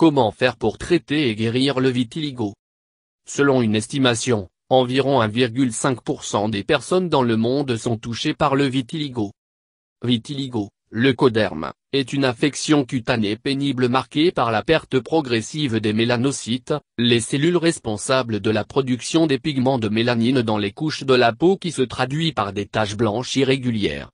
Comment faire pour traiter et guérir le vitiligo Selon une estimation, environ 1,5% des personnes dans le monde sont touchées par le vitiligo. Vitiligo, le coderme, est une affection cutanée pénible marquée par la perte progressive des mélanocytes, les cellules responsables de la production des pigments de mélanine dans les couches de la peau qui se traduit par des taches blanches irrégulières,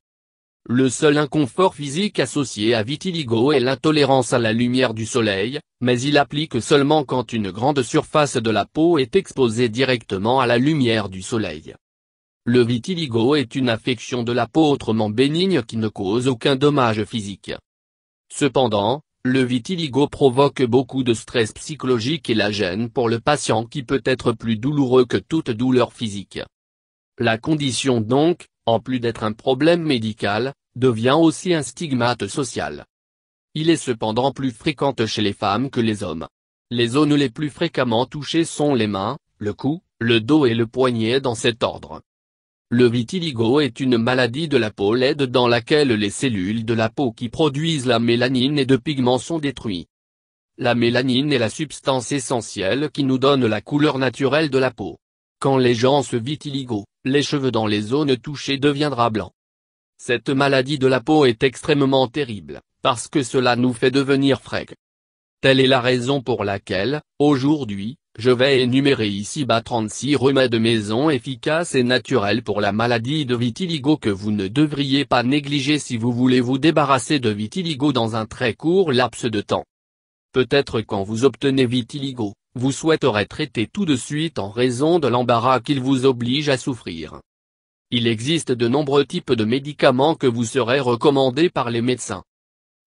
le seul inconfort physique associé à vitiligo est l'intolérance à la lumière du soleil, mais il applique seulement quand une grande surface de la peau est exposée directement à la lumière du soleil. Le vitiligo est une affection de la peau autrement bénigne qui ne cause aucun dommage physique. Cependant, le vitiligo provoque beaucoup de stress psychologique et la gêne pour le patient qui peut être plus douloureux que toute douleur physique. La condition donc, en plus d'être un problème médical, devient aussi un stigmate social. Il est cependant plus fréquent chez les femmes que les hommes. Les zones les plus fréquemment touchées sont les mains, le cou, le dos et le poignet dans cet ordre. Le vitiligo est une maladie de la peau laide dans laquelle les cellules de la peau qui produisent la mélanine et de pigments sont détruites. La mélanine est la substance essentielle qui nous donne la couleur naturelle de la peau. Quand les gens se vitiligo, les cheveux dans les zones touchées deviendra blanc. Cette maladie de la peau est extrêmement terrible, parce que cela nous fait devenir frais Telle est la raison pour laquelle, aujourd'hui, je vais énumérer ici-bas 36 remèdes maison efficaces et naturels pour la maladie de vitiligo que vous ne devriez pas négliger si vous voulez vous débarrasser de vitiligo dans un très court laps de temps. Peut-être quand vous obtenez vitiligo, vous souhaiterez traiter tout de suite en raison de l'embarras qu'il vous oblige à souffrir. Il existe de nombreux types de médicaments que vous serez recommandés par les médecins.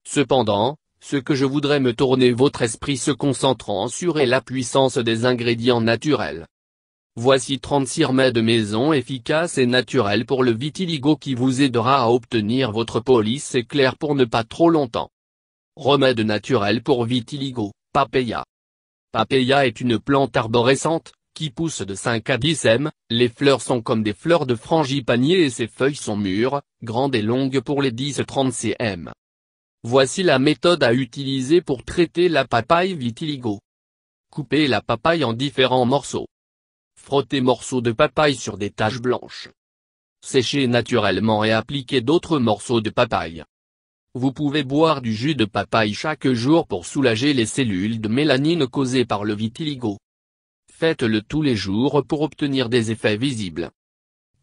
Cependant, ce que je voudrais me tourner votre esprit se concentrant sur est la puissance des ingrédients naturels. Voici 36 remèdes maison efficaces et naturels pour le vitiligo qui vous aidera à obtenir votre police éclair pour ne pas trop longtemps. Remède naturel pour vitiligo, papaya. Papaya est une plante arborescente, qui pousse de 5 à 10 m, les fleurs sont comme des fleurs de frangipanier et ses feuilles sont mûres, grandes et longues pour les 10-30 cm. Voici la méthode à utiliser pour traiter la papaye vitiligo. Coupez la papaye en différents morceaux. Frottez morceaux de papaye sur des taches blanches. Séchez naturellement et appliquez d'autres morceaux de papaye. Vous pouvez boire du jus de papaye chaque jour pour soulager les cellules de mélanine causées par le vitiligo. Faites-le tous les jours pour obtenir des effets visibles.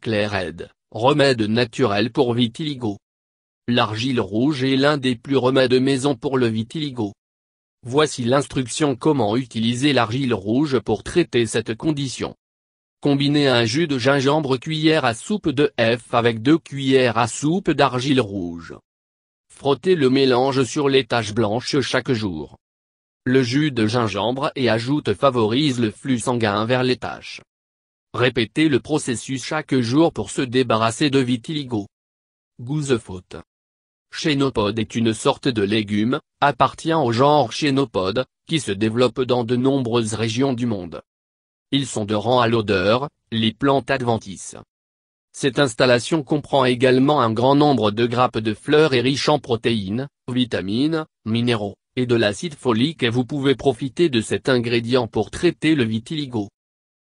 Claire Aide, remède naturel pour vitiligo. L'argile rouge est l'un des plus remèdes maison pour le vitiligo. Voici l'instruction comment utiliser l'argile rouge pour traiter cette condition. Combinez un jus de gingembre cuillère à soupe de F avec deux cuillères à soupe d'argile rouge. Frottez le mélange sur les taches blanches chaque jour. Le jus de gingembre et ajoute favorise le flux sanguin vers les taches. Répétez le processus chaque jour pour se débarrasser de vitiligo. faute. Chénopode est une sorte de légume, appartient au genre Chénopode, qui se développe dans de nombreuses régions du monde. Ils sont de rang à l'odeur, les plantes adventices. Cette installation comprend également un grand nombre de grappes de fleurs et riches en protéines, vitamines, minéraux, et de l'acide folique et vous pouvez profiter de cet ingrédient pour traiter le vitiligo.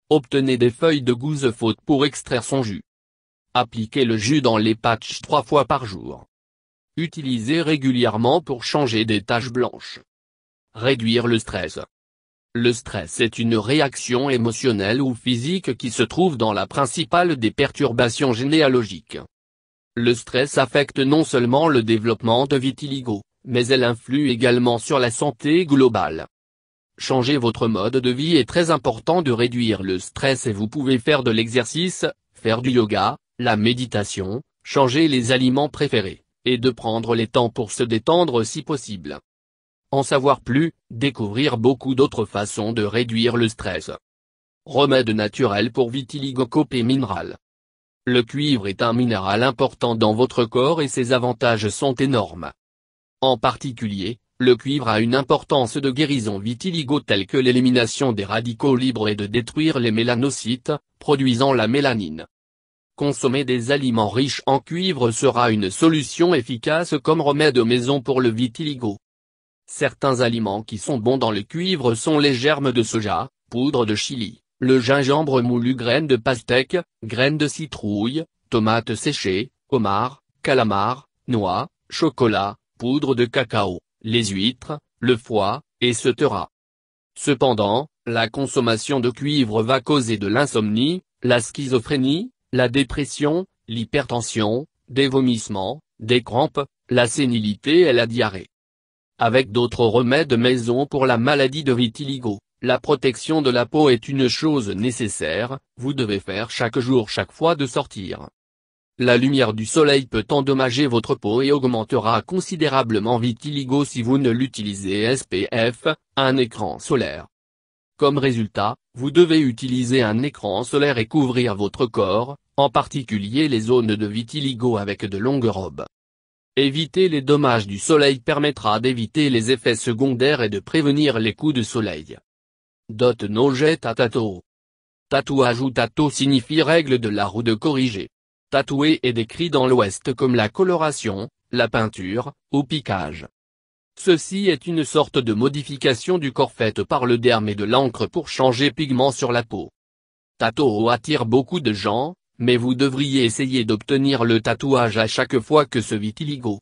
Obtenez des feuilles de gousse faute pour extraire son jus. Appliquez le jus dans les patchs trois fois par jour. Utilisez régulièrement pour changer des taches blanches. Réduire le stress. Le stress est une réaction émotionnelle ou physique qui se trouve dans la principale des perturbations généalogiques. Le stress affecte non seulement le développement de vitiligo, mais elle influe également sur la santé globale. Changer votre mode de vie est très important de réduire le stress et vous pouvez faire de l'exercice, faire du yoga, la méditation, changer les aliments préférés, et de prendre les temps pour se détendre si possible en savoir plus, découvrir beaucoup d'autres façons de réduire le stress. Remède naturel pour et minéral. Le cuivre est un minéral important dans votre corps et ses avantages sont énormes. En particulier, le cuivre a une importance de guérison vitiligo telle que l'élimination des radicaux libres et de détruire les mélanocytes, produisant la mélanine. Consommer des aliments riches en cuivre sera une solution efficace comme remède maison pour le vitiligo. Certains aliments qui sont bons dans le cuivre sont les germes de soja, poudre de chili, le gingembre moulu graines de pastèque, graines de citrouille, tomates séchées, homards, calamars, noix, chocolat, poudre de cacao, les huîtres, le foie, etc. Cependant, la consommation de cuivre va causer de l'insomnie, la schizophrénie, la dépression, l'hypertension, des vomissements, des crampes, la sénilité et la diarrhée. Avec d'autres remèdes maison pour la maladie de vitiligo, la protection de la peau est une chose nécessaire, vous devez faire chaque jour chaque fois de sortir. La lumière du soleil peut endommager votre peau et augmentera considérablement vitiligo si vous ne l'utilisez SPF, un écran solaire. Comme résultat, vous devez utiliser un écran solaire et couvrir votre corps, en particulier les zones de vitiligo avec de longues robes. Éviter les dommages du soleil permettra d'éviter les effets secondaires et de prévenir les coups de soleil. Dot à tato Tatouage ou tato signifie règle de la roue de corriger. Tatouer est décrit dans l'Ouest comme la coloration, la peinture, ou piquage. Ceci est une sorte de modification du corps faite par le derme et de l'encre pour changer pigment sur la peau. Tato attire beaucoup de gens, mais vous devriez essayer d'obtenir le tatouage à chaque fois que ce vitiligo.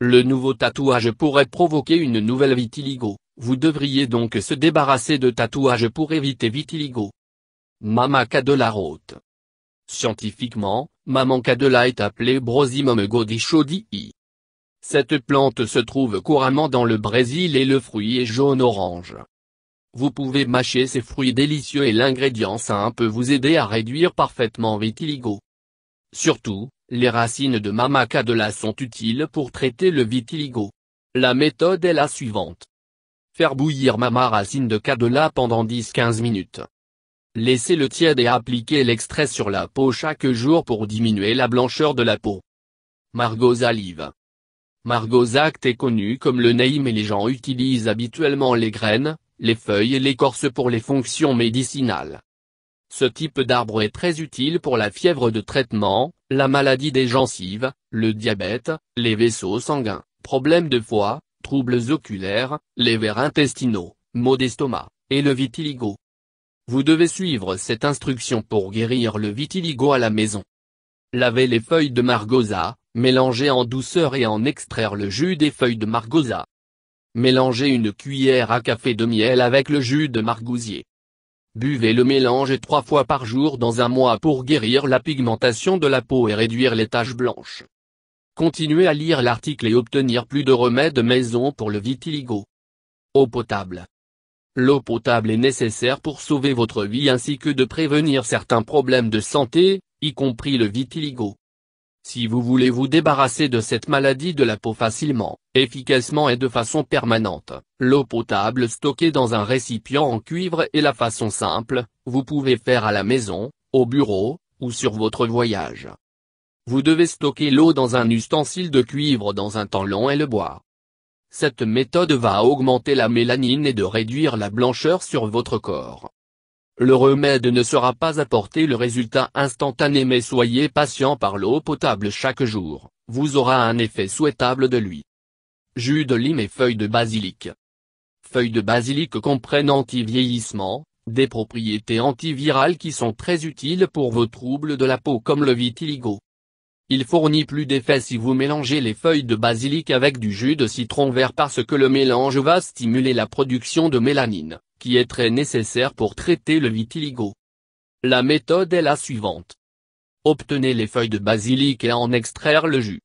Le nouveau tatouage pourrait provoquer une nouvelle vitiligo, vous devriez donc se débarrasser de tatouages pour éviter vitiligo. Maman de Scientifiquement, Maman de est appelée Brosimum godishodii. Cette plante se trouve couramment dans le Brésil et le fruit est jaune-orange. Vous pouvez mâcher ces fruits délicieux et l'ingrédient sain peut vous aider à réduire parfaitement vitiligo. Surtout, les racines de Mama de sont utiles pour traiter le vitiligo. La méthode est la suivante. Faire bouillir mama racine de cadela pendant 10-15 minutes. Laissez-le tiède et appliquez l'extrait sur la peau chaque jour pour diminuer la blancheur de la peau. Margot Alive Margaux acte est connu comme le neim et les gens utilisent habituellement les graines, les feuilles et l'écorce pour les fonctions médicinales. Ce type d'arbre est très utile pour la fièvre de traitement, la maladie des gencives, le diabète, les vaisseaux sanguins, problèmes de foie, troubles oculaires, les vers intestinaux, maux d'estomac, et le vitiligo. Vous devez suivre cette instruction pour guérir le vitiligo à la maison. Lavez les feuilles de margosa, mélangez en douceur et en extraire le jus des feuilles de margosa. Mélangez une cuillère à café de miel avec le jus de margousier. Buvez le mélange trois fois par jour dans un mois pour guérir la pigmentation de la peau et réduire les taches blanches. Continuez à lire l'article et obtenir plus de remèdes maison pour le vitiligo. Eau potable. L'eau potable est nécessaire pour sauver votre vie ainsi que de prévenir certains problèmes de santé, y compris le vitiligo. Si vous voulez vous débarrasser de cette maladie de la peau facilement, efficacement et de façon permanente, l'eau potable stockée dans un récipient en cuivre est la façon simple, vous pouvez faire à la maison, au bureau, ou sur votre voyage. Vous devez stocker l'eau dans un ustensile de cuivre dans un temps long et le boire. Cette méthode va augmenter la mélanine et de réduire la blancheur sur votre corps. Le remède ne sera pas apporté le résultat instantané mais soyez patient par l'eau potable chaque jour, vous aura un effet souhaitable de lui. Jus de lime et feuilles de basilic. Feuilles de basilic comprennent anti-vieillissement, des propriétés antivirales qui sont très utiles pour vos troubles de la peau comme le vitiligo. Il fournit plus d'effet si vous mélangez les feuilles de basilic avec du jus de citron vert parce que le mélange va stimuler la production de mélanine qui est très nécessaire pour traiter le vitiligo. La méthode est la suivante. Obtenez les feuilles de basilic et en extraire le jus.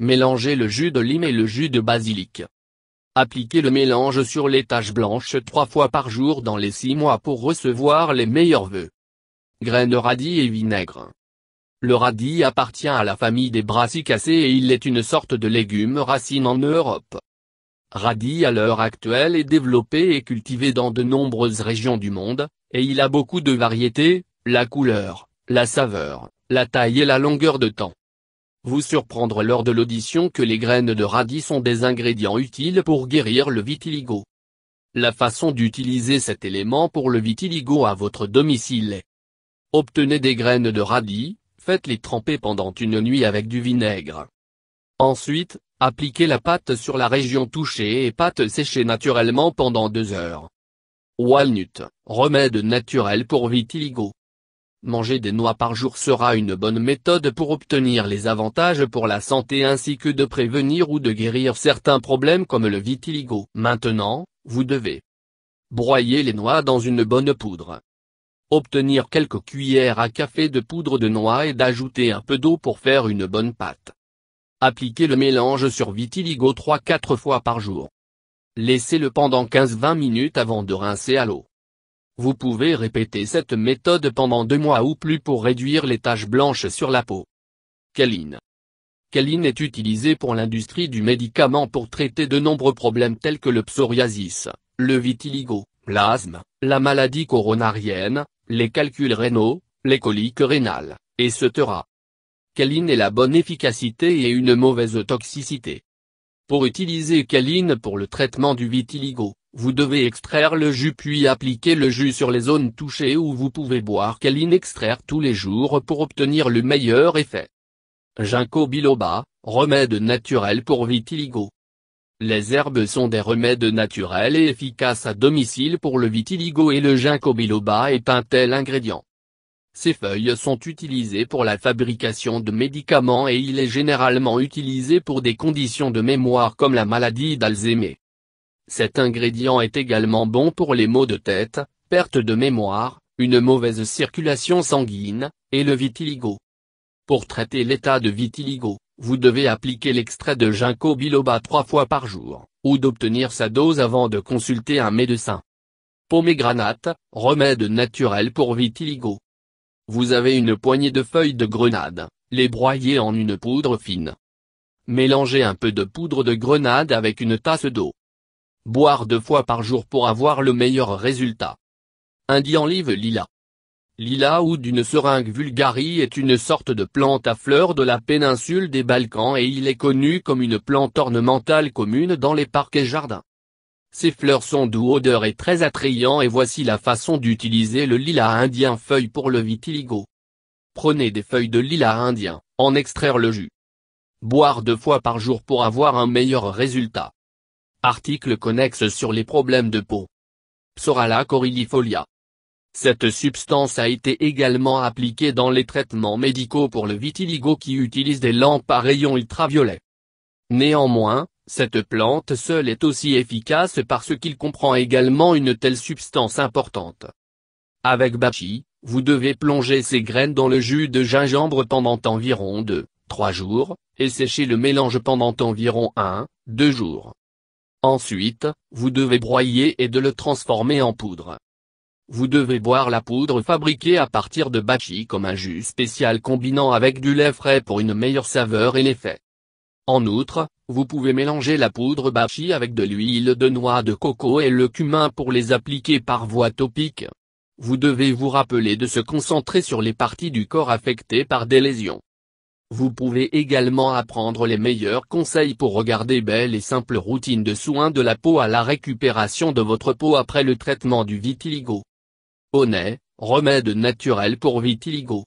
Mélangez le jus de lime et le jus de basilic. Appliquez le mélange sur les taches blanches trois fois par jour dans les six mois pour recevoir les meilleurs vœux. Graines de radis et vinaigre. Le radis appartient à la famille des brassicacées et il est une sorte de légume racine en Europe radis à l'heure actuelle est développé et cultivé dans de nombreuses régions du monde, et il a beaucoup de variétés, la couleur, la saveur, la taille et la longueur de temps. Vous surprendre lors de l'audition que les graines de radis sont des ingrédients utiles pour guérir le vitiligo. La façon d'utiliser cet élément pour le vitiligo à votre domicile est Obtenez des graines de radis, faites-les tremper pendant une nuit avec du vinaigre. Ensuite, Appliquez la pâte sur la région touchée et pâte séchée naturellement pendant deux heures. Walnut, remède naturel pour vitiligo. Manger des noix par jour sera une bonne méthode pour obtenir les avantages pour la santé ainsi que de prévenir ou de guérir certains problèmes comme le vitiligo. Maintenant, vous devez broyer les noix dans une bonne poudre. Obtenir quelques cuillères à café de poudre de noix et d'ajouter un peu d'eau pour faire une bonne pâte. Appliquez le mélange sur vitiligo 3-4 fois par jour. Laissez-le pendant 15-20 minutes avant de rincer à l'eau. Vous pouvez répéter cette méthode pendant deux mois ou plus pour réduire les taches blanches sur la peau. Kaline. Kaline est utilisée pour l'industrie du médicament pour traiter de nombreux problèmes tels que le psoriasis, le vitiligo, l'asthme, la maladie coronarienne, les calculs rénaux, les coliques rénales, etc. Kaline est la bonne efficacité et une mauvaise toxicité. Pour utiliser Kaline pour le traitement du vitiligo, vous devez extraire le jus puis appliquer le jus sur les zones touchées où vous pouvez boire Kaline extraire tous les jours pour obtenir le meilleur effet. Ginkgo biloba, remède naturel pour vitiligo. Les herbes sont des remèdes naturels et efficaces à domicile pour le vitiligo et le ginkgo biloba est un tel ingrédient. Ces feuilles sont utilisées pour la fabrication de médicaments et il est généralement utilisé pour des conditions de mémoire comme la maladie d'Alzheimer. Cet ingrédient est également bon pour les maux de tête, perte de mémoire, une mauvaise circulation sanguine, et le vitiligo. Pour traiter l'état de vitiligo, vous devez appliquer l'extrait de ginkgo biloba trois fois par jour, ou d'obtenir sa dose avant de consulter un médecin. Pomégranate, remède naturel pour vitiligo. Vous avez une poignée de feuilles de grenade, les broyer en une poudre fine. Mélangez un peu de poudre de grenade avec une tasse d'eau. Boire deux fois par jour pour avoir le meilleur résultat. Indien livre lila. Lila ou d'une seringue vulgarie est une sorte de plante à fleurs de la péninsule des Balkans et il est connu comme une plante ornementale commune dans les parcs et jardins. Ces fleurs sont doux odeur et très attrayant et voici la façon d'utiliser le lilas indien feuille pour le vitiligo. Prenez des feuilles de lilas indien, en extraire le jus. Boire deux fois par jour pour avoir un meilleur résultat. Article connexe sur les problèmes de peau. Psorala Corillifolia. Cette substance a été également appliquée dans les traitements médicaux pour le vitiligo qui utilisent des lampes à rayons ultraviolets. Néanmoins, cette plante seule est aussi efficace parce qu'il comprend également une telle substance importante. Avec Bachi, vous devez plonger ces graines dans le jus de gingembre pendant environ 2-3 jours, et sécher le mélange pendant environ 1-2 jours. Ensuite, vous devez broyer et de le transformer en poudre. Vous devez boire la poudre fabriquée à partir de Bachi comme un jus spécial combinant avec du lait frais pour une meilleure saveur et l'effet. En outre, vous pouvez mélanger la poudre bachi avec de l'huile de noix de coco et le cumin pour les appliquer par voie topique. Vous devez vous rappeler de se concentrer sur les parties du corps affectées par des lésions. Vous pouvez également apprendre les meilleurs conseils pour regarder belle et simple routine de soins de la peau à la récupération de votre peau après le traitement du vitiligo. Honnêt, remède naturel pour vitiligo.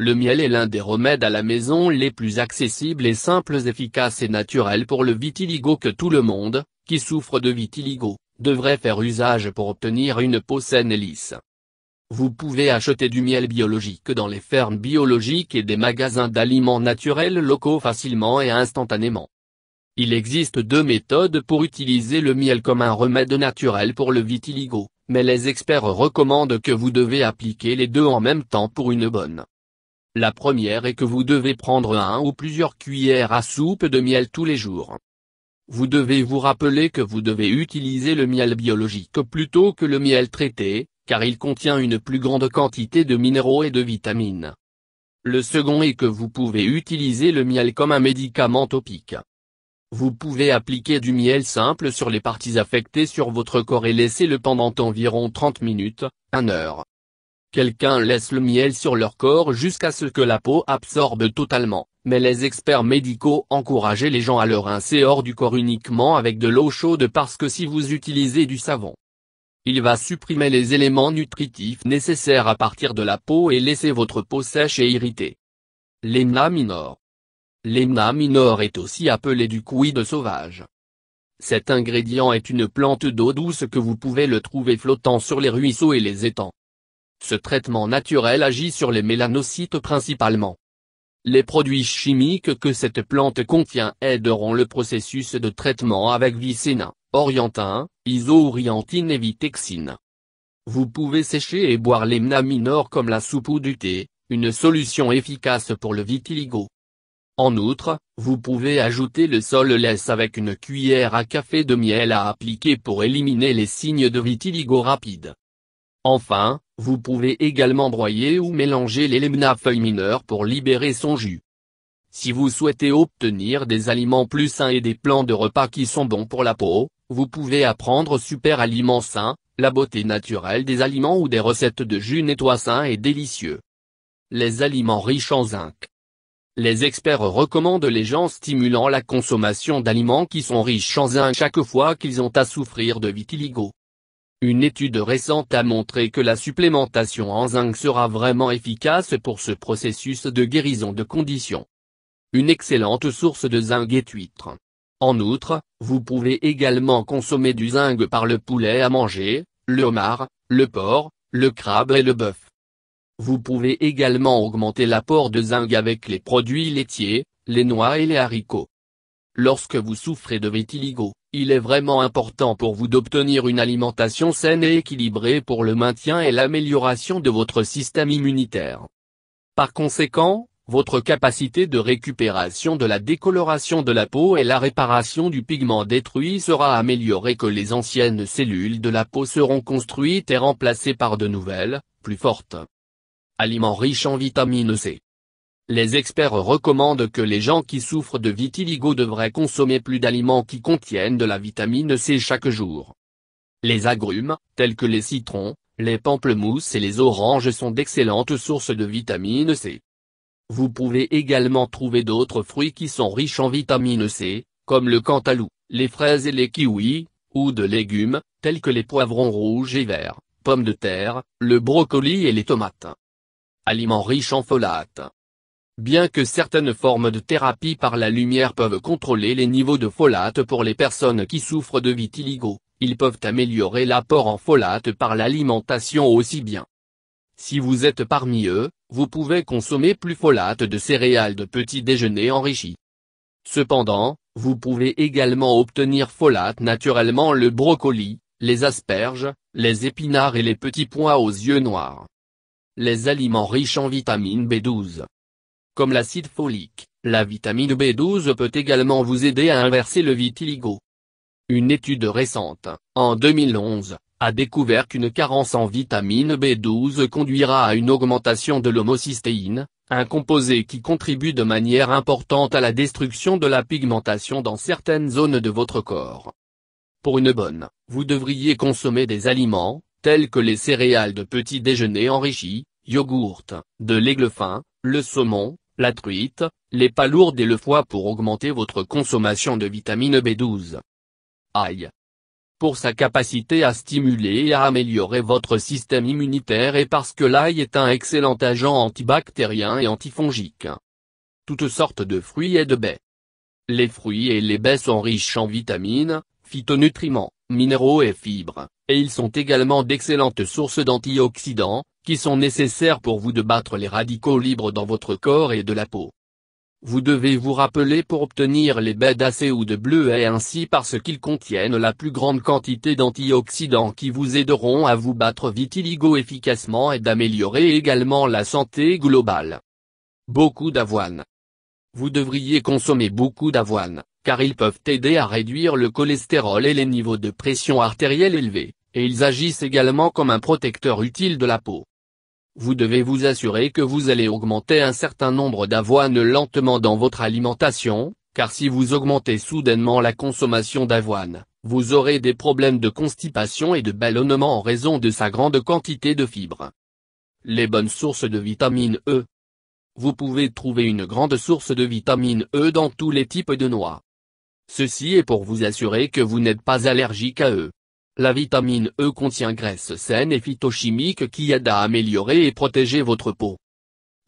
Le miel est l'un des remèdes à la maison les plus accessibles et simples efficaces et naturels pour le vitiligo que tout le monde, qui souffre de vitiligo, devrait faire usage pour obtenir une peau saine et lisse. Vous pouvez acheter du miel biologique dans les fermes biologiques et des magasins d'aliments naturels locaux facilement et instantanément. Il existe deux méthodes pour utiliser le miel comme un remède naturel pour le vitiligo, mais les experts recommandent que vous devez appliquer les deux en même temps pour une bonne la première est que vous devez prendre un ou plusieurs cuillères à soupe de miel tous les jours. Vous devez vous rappeler que vous devez utiliser le miel biologique plutôt que le miel traité, car il contient une plus grande quantité de minéraux et de vitamines. Le second est que vous pouvez utiliser le miel comme un médicament topique. Vous pouvez appliquer du miel simple sur les parties affectées sur votre corps et laisser-le pendant environ 30 minutes, 1 heure. Quelqu'un laisse le miel sur leur corps jusqu'à ce que la peau absorbe totalement, mais les experts médicaux encouragent les gens à le rincer hors du corps uniquement avec de l'eau chaude parce que si vous utilisez du savon, il va supprimer les éléments nutritifs nécessaires à partir de la peau et laisser votre peau sèche et irritée. L'emna minor. L'emna minor est aussi appelé du de sauvage. Cet ingrédient est une plante d'eau douce que vous pouvez le trouver flottant sur les ruisseaux et les étangs. Ce traitement naturel agit sur les mélanocytes principalement. Les produits chimiques que cette plante contient aideront le processus de traitement avec vicéna, orientin, iso et vitexine. Vous pouvez sécher et boire l'emna minor comme la soupe ou du thé, une solution efficace pour le vitiligo. En outre, vous pouvez ajouter le sol laisse avec une cuillère à café de miel à appliquer pour éliminer les signes de vitiligo rapide. Enfin, vous pouvez également broyer ou mélanger les feuilles mineures pour libérer son jus. Si vous souhaitez obtenir des aliments plus sains et des plans de repas qui sont bons pour la peau, vous pouvez apprendre Super Aliments Sains, la beauté naturelle des aliments ou des recettes de jus nettoie sains et délicieux. Les aliments riches en zinc. Les experts recommandent les gens stimulant la consommation d'aliments qui sont riches en zinc chaque fois qu'ils ont à souffrir de vitiligo. Une étude récente a montré que la supplémentation en zinc sera vraiment efficace pour ce processus de guérison de conditions. Une excellente source de zinc est huître. En outre, vous pouvez également consommer du zinc par le poulet à manger, le homard, le porc, le crabe et le bœuf. Vous pouvez également augmenter l'apport de zinc avec les produits laitiers, les noix et les haricots. Lorsque vous souffrez de vitiligo, il est vraiment important pour vous d'obtenir une alimentation saine et équilibrée pour le maintien et l'amélioration de votre système immunitaire. Par conséquent, votre capacité de récupération de la décoloration de la peau et la réparation du pigment détruit sera améliorée que les anciennes cellules de la peau seront construites et remplacées par de nouvelles, plus fortes. Aliments riches en vitamine C. Les experts recommandent que les gens qui souffrent de vitiligo devraient consommer plus d'aliments qui contiennent de la vitamine C chaque jour. Les agrumes, tels que les citrons, les pamplemousses et les oranges sont d'excellentes sources de vitamine C. Vous pouvez également trouver d'autres fruits qui sont riches en vitamine C, comme le cantalou, les fraises et les kiwis, ou de légumes, tels que les poivrons rouges et verts, pommes de terre, le brocoli et les tomates. Aliments riches en folates. Bien que certaines formes de thérapie par la lumière peuvent contrôler les niveaux de folate pour les personnes qui souffrent de vitiligo, ils peuvent améliorer l'apport en folate par l'alimentation aussi bien. Si vous êtes parmi eux, vous pouvez consommer plus folate de céréales de petit déjeuner enrichis. Cependant, vous pouvez également obtenir folate naturellement le brocoli, les asperges, les épinards et les petits pois aux yeux noirs. Les aliments riches en vitamine B12 comme l'acide folique, la vitamine B12 peut également vous aider à inverser le vitiligo. Une étude récente, en 2011, a découvert qu'une carence en vitamine B12 conduira à une augmentation de l'homocystéine, un composé qui contribue de manière importante à la destruction de la pigmentation dans certaines zones de votre corps. Pour une bonne, vous devriez consommer des aliments, tels que les céréales de petit déjeuner enrichies, yogourt, de l'aigle fin, le saumon, la truite, les palourdes et le foie pour augmenter votre consommation de vitamine B12. Aïe pour sa capacité à stimuler et à améliorer votre système immunitaire et parce que l'ail est un excellent agent antibactérien et antifongique. Toutes sortes de fruits et de baies. Les fruits et les baies sont riches en vitamines, phytonutriments, minéraux et fibres, et ils sont également d'excellentes sources d'antioxydants, qui sont nécessaires pour vous de battre les radicaux libres dans votre corps et de la peau. Vous devez vous rappeler pour obtenir les baies d'acé ou de bleu et ainsi parce qu'ils contiennent la plus grande quantité d'antioxydants qui vous aideront à vous battre vitiligo efficacement et d'améliorer également la santé globale. Beaucoup d'avoine. Vous devriez consommer beaucoup d'avoine, car ils peuvent aider à réduire le cholestérol et les niveaux de pression artérielle élevés, et ils agissent également comme un protecteur utile de la peau. Vous devez vous assurer que vous allez augmenter un certain nombre d'avoines lentement dans votre alimentation, car si vous augmentez soudainement la consommation d'avoine, vous aurez des problèmes de constipation et de ballonnement en raison de sa grande quantité de fibres. Les bonnes sources de vitamine E Vous pouvez trouver une grande source de vitamine E dans tous les types de noix. Ceci est pour vous assurer que vous n'êtes pas allergique à eux. La vitamine E contient graisse saine et phytochimique qui aide à améliorer et protéger votre peau.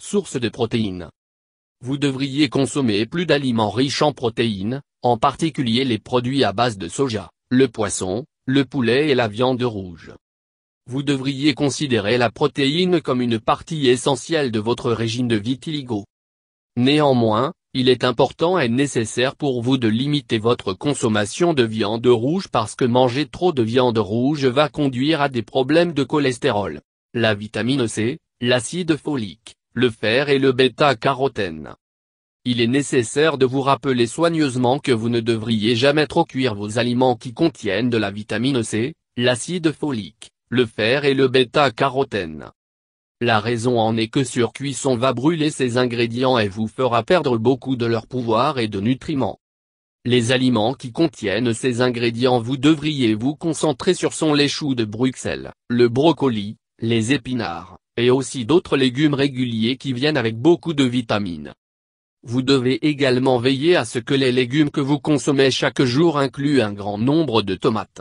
Source de protéines. Vous devriez consommer plus d'aliments riches en protéines, en particulier les produits à base de soja, le poisson, le poulet et la viande rouge. Vous devriez considérer la protéine comme une partie essentielle de votre régime de vitiligo. Néanmoins, il est important et nécessaire pour vous de limiter votre consommation de viande rouge parce que manger trop de viande rouge va conduire à des problèmes de cholestérol. La vitamine C, l'acide folique, le fer et le bêta-carotène. Il est nécessaire de vous rappeler soigneusement que vous ne devriez jamais trop cuire vos aliments qui contiennent de la vitamine C, l'acide folique, le fer et le bêta-carotène. La raison en est que sur cuisson va brûler ces ingrédients et vous fera perdre beaucoup de leur pouvoir et de nutriments. Les aliments qui contiennent ces ingrédients vous devriez vous concentrer sur sont les choux de Bruxelles, le brocoli, les épinards, et aussi d'autres légumes réguliers qui viennent avec beaucoup de vitamines. Vous devez également veiller à ce que les légumes que vous consommez chaque jour incluent un grand nombre de tomates.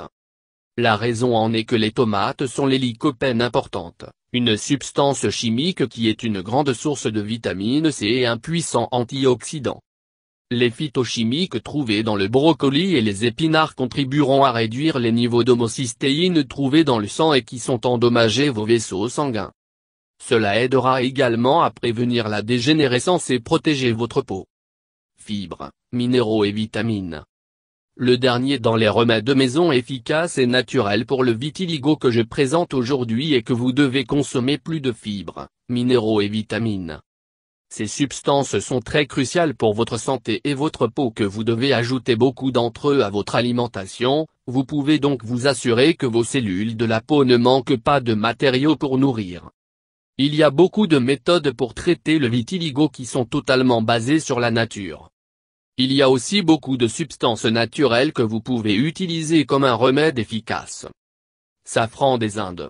La raison en est que les tomates sont les lycopènes importantes, une substance chimique qui est une grande source de vitamine C et un puissant antioxydant. Les phytochimiques trouvés dans le brocoli et les épinards contribueront à réduire les niveaux d'homocystéine trouvés dans le sang et qui sont endommagés vos vaisseaux sanguins. Cela aidera également à prévenir la dégénérescence et protéger votre peau. Fibres, minéraux et vitamines le dernier dans les remèdes de maison efficaces et naturels pour le vitiligo que je présente aujourd'hui et que vous devez consommer plus de fibres, minéraux et vitamines. Ces substances sont très cruciales pour votre santé et votre peau que vous devez ajouter beaucoup d'entre eux à votre alimentation, vous pouvez donc vous assurer que vos cellules de la peau ne manquent pas de matériaux pour nourrir. Il y a beaucoup de méthodes pour traiter le vitiligo qui sont totalement basées sur la nature. Il y a aussi beaucoup de substances naturelles que vous pouvez utiliser comme un remède efficace. Safran des Indes.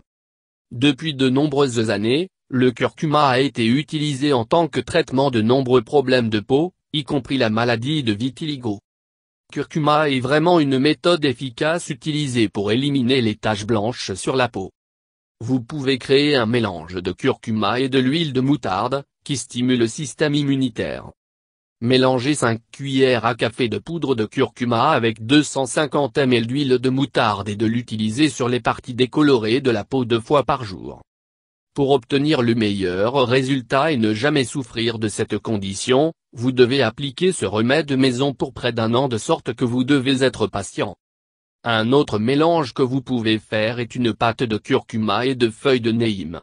Depuis de nombreuses années, le curcuma a été utilisé en tant que traitement de nombreux problèmes de peau, y compris la maladie de vitiligo. Curcuma est vraiment une méthode efficace utilisée pour éliminer les taches blanches sur la peau. Vous pouvez créer un mélange de curcuma et de l'huile de moutarde, qui stimule le système immunitaire. Mélangez 5 cuillères à café de poudre de curcuma avec 250 ml d'huile de moutarde et de l'utiliser sur les parties décolorées de la peau deux fois par jour. Pour obtenir le meilleur résultat et ne jamais souffrir de cette condition, vous devez appliquer ce remède maison pour près d'un an de sorte que vous devez être patient. Un autre mélange que vous pouvez faire est une pâte de curcuma et de feuilles de neïm.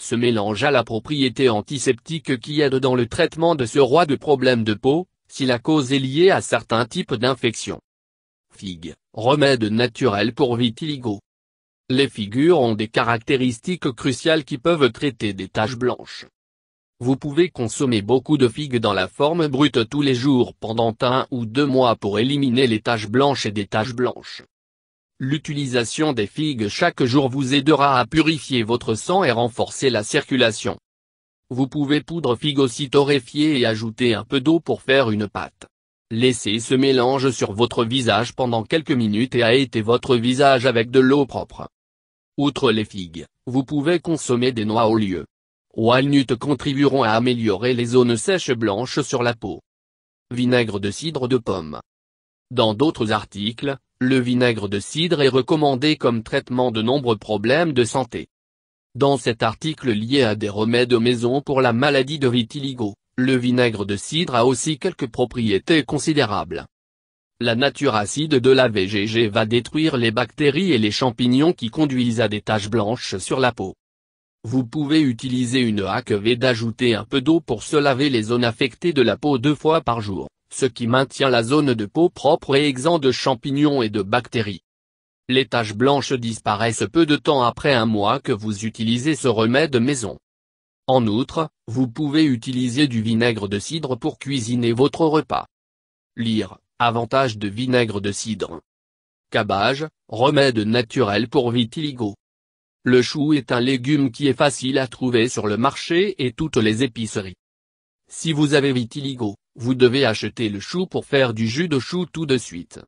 Ce mélange a la propriété antiseptique qui aide dans le traitement de ce roi de problèmes de peau, si la cause est liée à certains types d'infections. Figue, remède naturel pour vitiligo. Les figures ont des caractéristiques cruciales qui peuvent traiter des taches blanches. Vous pouvez consommer beaucoup de figues dans la forme brute tous les jours pendant un ou deux mois pour éliminer les taches blanches et des taches blanches. L'utilisation des figues chaque jour vous aidera à purifier votre sang et renforcer la circulation. Vous pouvez poudre figue aussi et ajouter un peu d'eau pour faire une pâte. Laissez ce mélange sur votre visage pendant quelques minutes et aétez votre visage avec de l'eau propre. Outre les figues, vous pouvez consommer des noix au lieu. Walnuts contribueront à améliorer les zones sèches blanches sur la peau. Vinaigre de cidre de pomme. Dans d'autres articles, le vinaigre de cidre est recommandé comme traitement de nombreux problèmes de santé. Dans cet article lié à des remèdes maison pour la maladie de vitiligo, le vinaigre de cidre a aussi quelques propriétés considérables. La nature acide de la VGG va détruire les bactéries et les champignons qui conduisent à des taches blanches sur la peau. Vous pouvez utiliser une haque V d'ajouter un peu d'eau pour se laver les zones affectées de la peau deux fois par jour ce qui maintient la zone de peau propre et exempt de champignons et de bactéries. Les taches blanches disparaissent peu de temps après un mois que vous utilisez ce remède maison. En outre, vous pouvez utiliser du vinaigre de cidre pour cuisiner votre repas. Lire, avantages de vinaigre de cidre. Cabage, remède naturel pour vitiligo. Le chou est un légume qui est facile à trouver sur le marché et toutes les épiceries. Si vous avez vitiligo, vous devez acheter le chou pour faire du jus de chou tout de suite.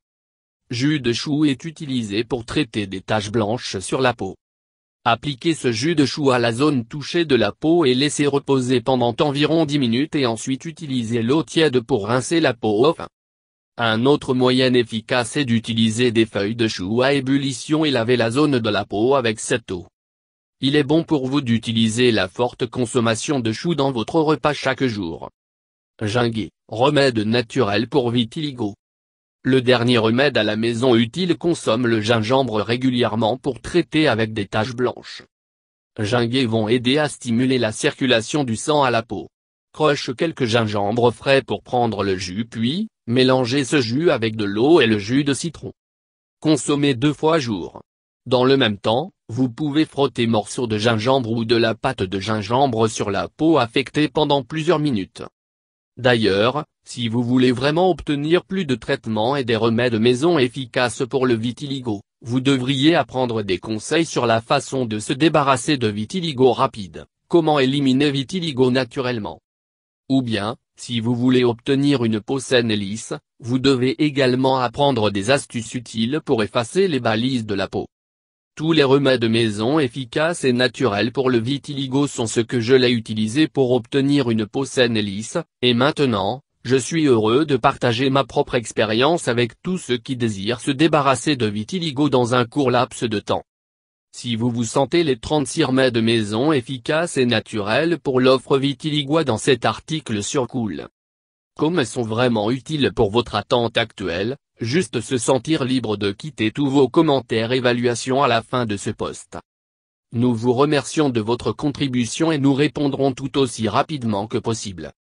Jus de chou est utilisé pour traiter des taches blanches sur la peau. Appliquez ce jus de chou à la zone touchée de la peau et laissez reposer pendant environ 10 minutes et ensuite utilisez l'eau tiède pour rincer la peau au fin. Un autre moyen efficace est d'utiliser des feuilles de chou à ébullition et laver la zone de la peau avec cette eau. Il est bon pour vous d'utiliser la forte consommation de chou dans votre repas chaque jour. Ginguer, remède naturel pour vitiligo. Le dernier remède à la maison utile consomme le gingembre régulièrement pour traiter avec des taches blanches. Ginguer vont aider à stimuler la circulation du sang à la peau. Croche quelques gingembres frais pour prendre le jus puis, mélangez ce jus avec de l'eau et le jus de citron. Consommez deux fois jour. Dans le même temps, vous pouvez frotter morceaux de gingembre ou de la pâte de gingembre sur la peau affectée pendant plusieurs minutes. D'ailleurs, si vous voulez vraiment obtenir plus de traitements et des remèdes maison efficaces pour le vitiligo, vous devriez apprendre des conseils sur la façon de se débarrasser de vitiligo rapide, comment éliminer vitiligo naturellement. Ou bien, si vous voulez obtenir une peau saine et lisse, vous devez également apprendre des astuces utiles pour effacer les balises de la peau. Tous les remèdes maison efficaces et naturels pour le vitiligo sont ce que je l'ai utilisé pour obtenir une peau saine et lisse, et maintenant, je suis heureux de partager ma propre expérience avec tous ceux qui désirent se débarrasser de vitiligo dans un court laps de temps. Si vous vous sentez les 36 remèdes maison efficaces et naturels pour l'offre vitiligo dans cet article sur Cool. Comme elles sont vraiment utiles pour votre attente actuelle, juste se sentir libre de quitter tous vos commentaires évaluations à la fin de ce poste. Nous vous remercions de votre contribution et nous répondrons tout aussi rapidement que possible.